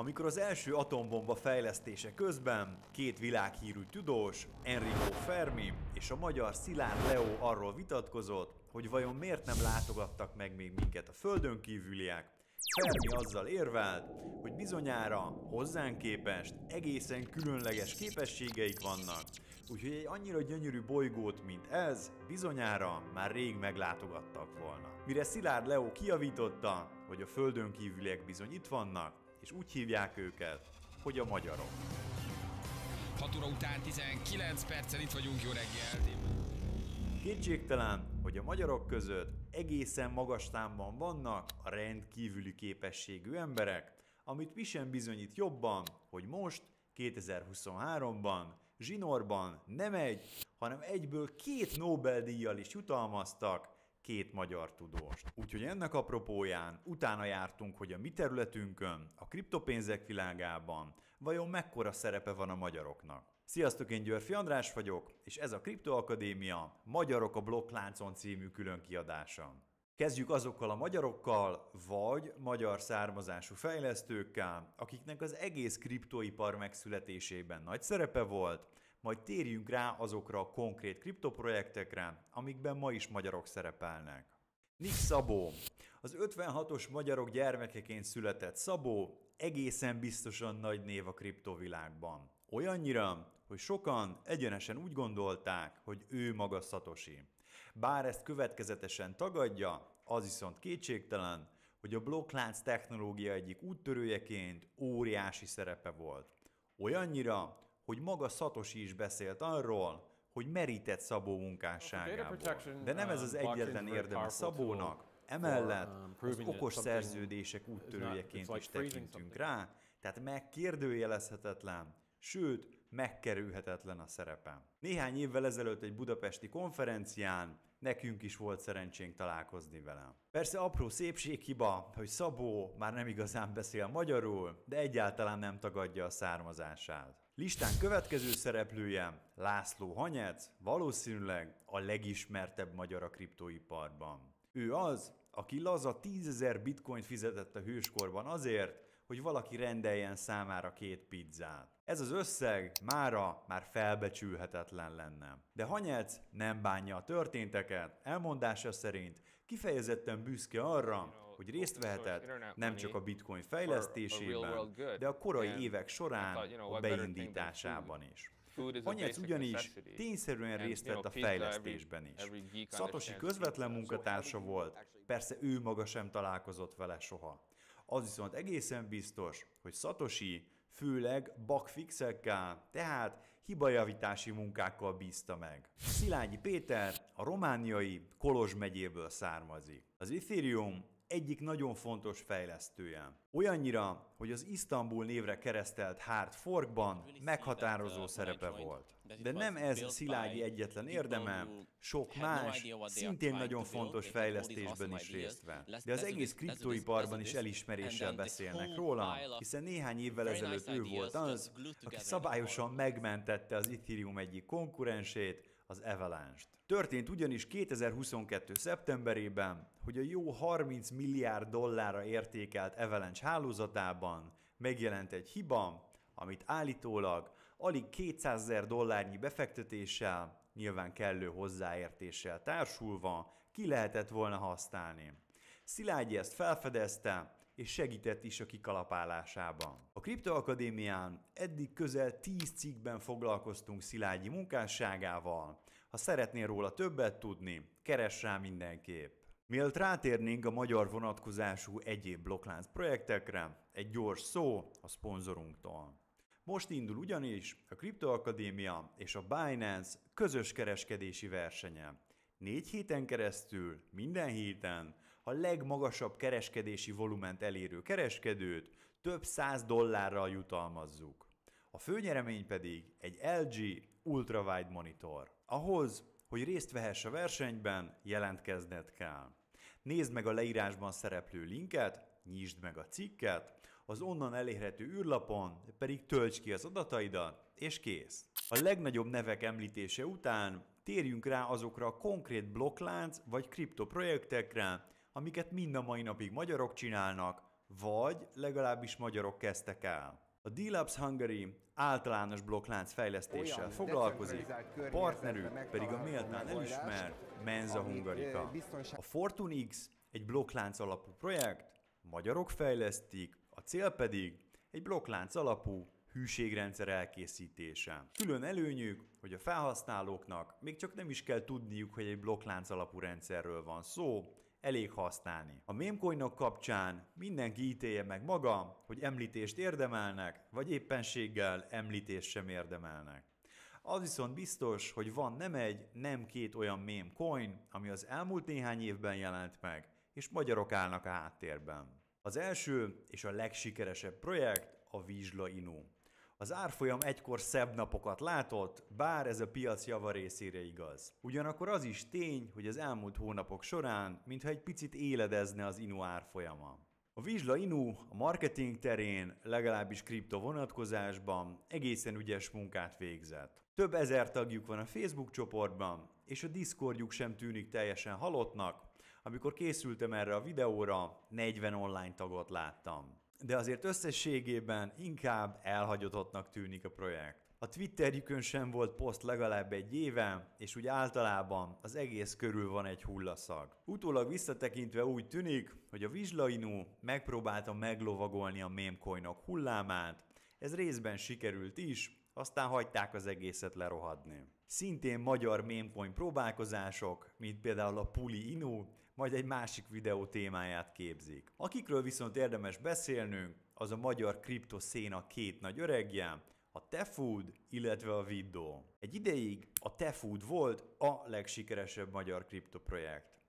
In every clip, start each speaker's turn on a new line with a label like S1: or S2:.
S1: amikor az első atombomba fejlesztése közben két világhírű tudós, Enrico Fermi és a magyar Szilárd Leo arról vitatkozott, hogy vajon miért nem látogattak meg még minket a földön kívüliek, Fermi azzal érvelt, hogy bizonyára hozzánk képest egészen különleges képességeik vannak, úgyhogy egy annyira gyönyörű bolygót, mint ez, bizonyára már rég meglátogattak volna. Mire Szilárd Leo kiavította, hogy a földön kívüliek bizony itt vannak, és úgy hívják őket, hogy a magyarok. 6 óra után 19 perccel itt vagyunk, jó reggel! Kétségtelen, hogy a magyarok között egészen magas számban vannak a rendkívüli képességű emberek, amit mi sem bizonyít jobban, hogy most, 2023-ban Zsinórban nem egy, hanem egyből két Nobel-díjjal is jutalmaztak két magyar tudóst. Úgyhogy ennek apropóján utána jártunk, hogy a mi területünkön, a kriptopénzek világában vajon mekkora szerepe van a magyaroknak. Sziasztok, én Györfi András vagyok, és ez a Kriptoakadémia Magyarok a blokkláncon című külön kiadása. Kezdjük azokkal a magyarokkal, vagy magyar származású fejlesztőkkel, akiknek az egész kriptoipar megszületésében nagy szerepe volt, majd térjünk rá azokra a konkrét kriptoprojektekre, amikben ma is magyarok szerepelnek. Nick Szabó. Az 56-os magyarok gyermekeként született Szabó egészen biztosan nagy név a kriptovilágban. Olyannyira, hogy sokan egyenesen úgy gondolták, hogy ő maga Szatosi. Bár ezt következetesen tagadja, az viszont kétségtelen, hogy a blokklánc technológia egyik úttörőjeként óriási szerepe volt. Olyannyira, hogy maga Szatosi is beszélt arról, hogy merített Szabó munkásságából. De nem ez az um, egyetlen érdeme Szabónak, um, emellett az okos szerződések úttörőjeként is tekintünk rá, tehát megkérdőjelezhetetlen, sőt, megkerülhetetlen a szerepe. Néhány évvel ezelőtt egy budapesti konferencián nekünk is volt szerencsénk találkozni vele. Persze apró szépséghiba, hogy Szabó már nem igazán beszél magyarul, de egyáltalán nem tagadja a származását. Listán következő szereplője László Hanyec, valószínűleg a legismertebb magyar a kriptoiparban. Ő az, aki laza 10.000 bitcoint fizetett a hőskorban azért, hogy valaki rendeljen számára két pizzát. Ez az összeg mára már felbecsülhetetlen lenne. De Hanyec nem bánja a történteket, elmondása szerint kifejezetten büszke arra, hogy részt vehetett nem csak a bitcoin fejlesztésében, de a korai évek során a beindításában is. Hanyec ugyanis tényszerűen részt vett a fejlesztésben is. Szatosi közvetlen munkatársa volt, persze ő maga sem találkozott vele soha. Az viszont egészen biztos, hogy Szatosi főleg bakfixekkel, tehát hibajavítási munkákkal bízta meg. Szilágyi Péter a romániai Kolozs megyéből származik. Az Ethereum egyik nagyon fontos fejlesztője. Olyannyira, hogy az Isztambul névre keresztelt Hard Forkban meghatározó szerepe volt. De nem ez Szilágyi egyetlen érdeme, sok más, szintén nagyon fontos fejlesztésben is részt vett. De az egész kriptoiparban is elismeréssel beszélnek róla, hiszen néhány évvel ezelőtt ő volt az, aki szabályosan megmentette az Ethereum egyik konkurensét, az Avalanche-t. Történt ugyanis 2022. szeptemberében, hogy a jó 30 milliárd dollárra értékelt Avalanche hálózatában megjelent egy hiba, amit állítólag alig 200 ezer dollárnyi befektetéssel, nyilván kellő hozzáértéssel társulva ki lehetett volna használni. Szilágyi ezt felfedezte, és segített is a kikalapálásában. A Kriptoakadémián eddig közel 10 cikkben foglalkoztunk Szilágyi munkásságával. Ha szeretnél róla többet tudni, keres rá mindenképp. Mielőtt rátérnénk a magyar vonatkozású egyéb blokklánc projektekre, egy gyors szó a szponzorunktól. Most indul ugyanis a Kriptoakadémia és a Binance közös kereskedési versenye. Négy héten keresztül, minden héten a legmagasabb kereskedési volument elérő kereskedőt több száz dollárral jutalmazzuk. A főnyeremény pedig egy LG ultrawide monitor. Ahhoz, hogy részt vehess a versenyben, jelentkezned kell. Nézd meg a leírásban szereplő linket, nyisd meg a cikket, az onnan elérhető űrlapon pedig tölts ki az adataidat, és kész. A legnagyobb nevek említése után térjünk rá azokra a konkrét blokklánc vagy kriptoprojektekre, amiket mind a mai napig magyarok csinálnak, vagy legalábbis magyarok kezdtek el. A D-Labs Hungary általános blokklánc fejlesztéssel Olyan foglalkozik, partnerük pedig a méltán elismert Menza eh, Hungarika. A Fortune X egy blokklánc alapú projekt, magyarok fejlesztik, a cél pedig egy blokklánc alapú hűségrendszer elkészítése. Külön előnyük, hogy a felhasználóknak még csak nem is kell tudniuk, hogy egy blokklánc alapú rendszerről van szó, elég használni. A mémcoinok kapcsán mindenki ítélje meg maga, hogy említést érdemelnek, vagy éppenséggel említést sem érdemelnek. Az viszont biztos, hogy van nem egy, nem két olyan meme coin, ami az elmúlt néhány évben jelent meg, és magyarok állnak a háttérben. Az első és a legsikeresebb projekt a Vizsla Inu. Az árfolyam egykor szebb napokat látott, bár ez a piac java részére igaz. Ugyanakkor az is tény, hogy az elmúlt hónapok során, mintha egy picit éledezne az Inu árfolyama. A Vizsla Inu a marketing terén, legalábbis kripto vonatkozásban egészen ügyes munkát végzett. Több ezer tagjuk van a Facebook csoportban, és a Discordjuk sem tűnik teljesen halottnak. Amikor készültem erre a videóra, 40 online tagot láttam de azért összességében inkább elhagyatottnak tűnik a projekt. A Twitterjükön sem volt poszt legalább egy éve, és úgy általában az egész körül van egy hullaszag. Utólag visszatekintve úgy tűnik, hogy a Vizslainu megpróbálta meglovagolni a mémcoinok hullámát, ez részben sikerült is, aztán hagyták az egészet lerohadni. Szintén magyar mémcoin próbálkozások, mint például a Puli Inu, majd egy másik videó témáját képzik. Akikről viszont érdemes beszélnünk, az a magyar kriptoszéna két nagy öregje, a Tefood, illetve a Viddo. Egy ideig a Tefood volt a legsikeresebb magyar kriptoprojekt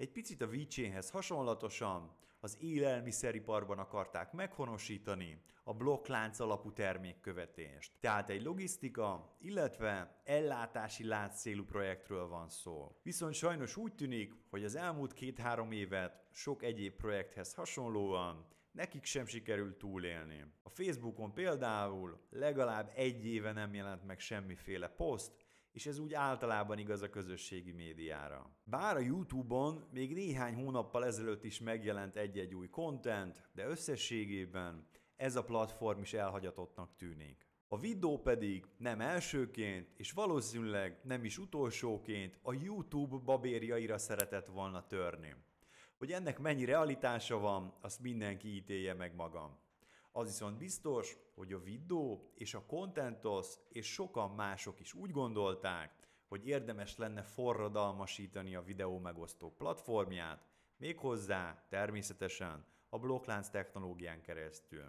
S1: egy picit a vícsénhez hasonlatosan az élelmiszeriparban akarták meghonosítani a blokklánc alapú termékkövetést. Tehát egy logisztika, illetve ellátási láncszélú projektről van szó. Viszont sajnos úgy tűnik, hogy az elmúlt két-három évet sok egyéb projekthez hasonlóan nekik sem sikerült túlélni. A Facebookon például legalább egy éve nem jelent meg semmiféle poszt, és ez úgy általában igaz a közösségi médiára. Bár a YouTube-on még néhány hónappal ezelőtt is megjelent egy-egy új content, de összességében ez a platform is elhagyatottnak tűnik. A videó pedig nem elsőként, és valószínűleg nem is utolsóként a YouTube babérjaira szeretett volna törni. Hogy ennek mennyi realitása van, azt mindenki ítélje meg magam. Az viszont biztos, hogy a Vidó és a Contentos és sokan mások is úgy gondolták, hogy érdemes lenne forradalmasítani a videó megosztó platformját, méghozzá természetesen a blokklánc technológián keresztül.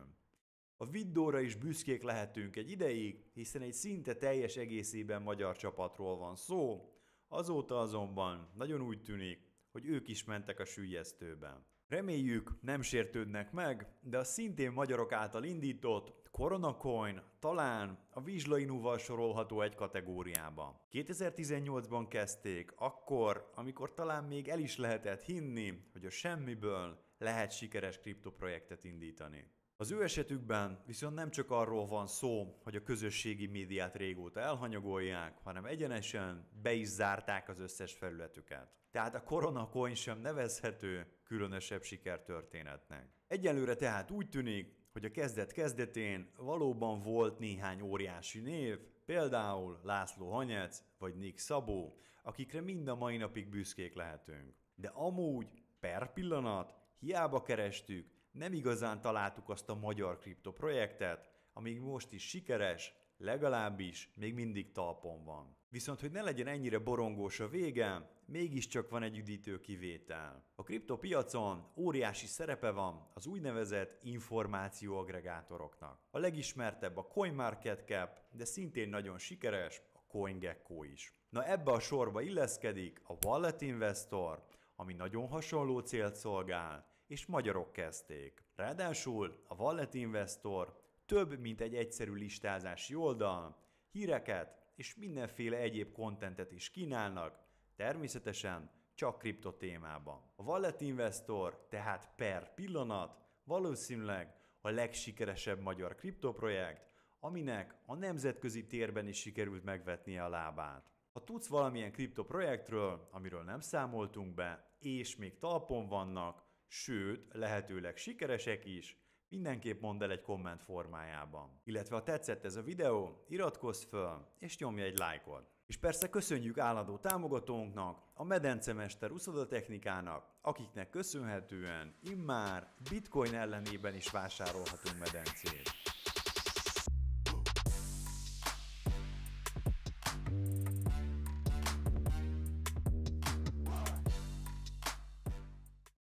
S1: A Viddóra is büszkék lehetünk egy ideig, hiszen egy szinte teljes egészében magyar csapatról van szó, azóta azonban nagyon úgy tűnik, hogy ők is mentek a sűjesztőben. Reméljük nem sértődnek meg, de a szintén magyarok által indított CoronaCoin talán a vizslainúval sorolható egy kategóriába. 2018-ban kezdték, akkor, amikor talán még el is lehetett hinni, hogy a semmiből lehet sikeres kriptoprojektet indítani. Az ő esetükben viszont nem csak arról van szó, hogy a közösségi médiát régóta elhanyagolják, hanem egyenesen be is zárták az összes felületüket. Tehát a Coin sem nevezhető különösebb sikertörténetnek. Egyelőre tehát úgy tűnik, hogy a kezdet kezdetén valóban volt néhány óriási név, például László Hanyec vagy Nick Szabó, akikre mind a mai napig büszkék lehetünk. De amúgy per pillanat hiába kerestük, nem igazán találtuk azt a magyar kriptoprojektet, amíg most is sikeres, legalábbis még mindig talpon van. Viszont, hogy ne legyen ennyire borongós a vége, mégiscsak van egy üdítő kivétel. A kriptopiacon óriási szerepe van az úgynevezett információagregátoroknak. A legismertebb a CoinMarketCap, de szintén nagyon sikeres a CoinGecko is. Na ebbe a sorba illeszkedik a Wallet Investor, ami nagyon hasonló célt szolgál, és magyarok kezdték. Ráadásul a Wallet Investor több, mint egy egyszerű listázási oldal, híreket és mindenféle egyéb kontentet is kínálnak, természetesen csak kriptotémában. A Wallet Investor tehát per pillanat valószínűleg a legsikeresebb magyar kriptoprojekt, aminek a nemzetközi térben is sikerült megvetnie a lábát. Ha tudsz valamilyen kriptoprojektről, amiről nem számoltunk be, és még talpon vannak, sőt, lehetőleg sikeresek is, mindenképp mondd el egy komment formájában. Illetve ha tetszett ez a videó, iratkozz fel és nyomj egy lájkot. És persze köszönjük állandó támogatónknak, a medencemester uszodatechnikának, akiknek köszönhetően immár bitcoin ellenében is vásárolhatunk medencét.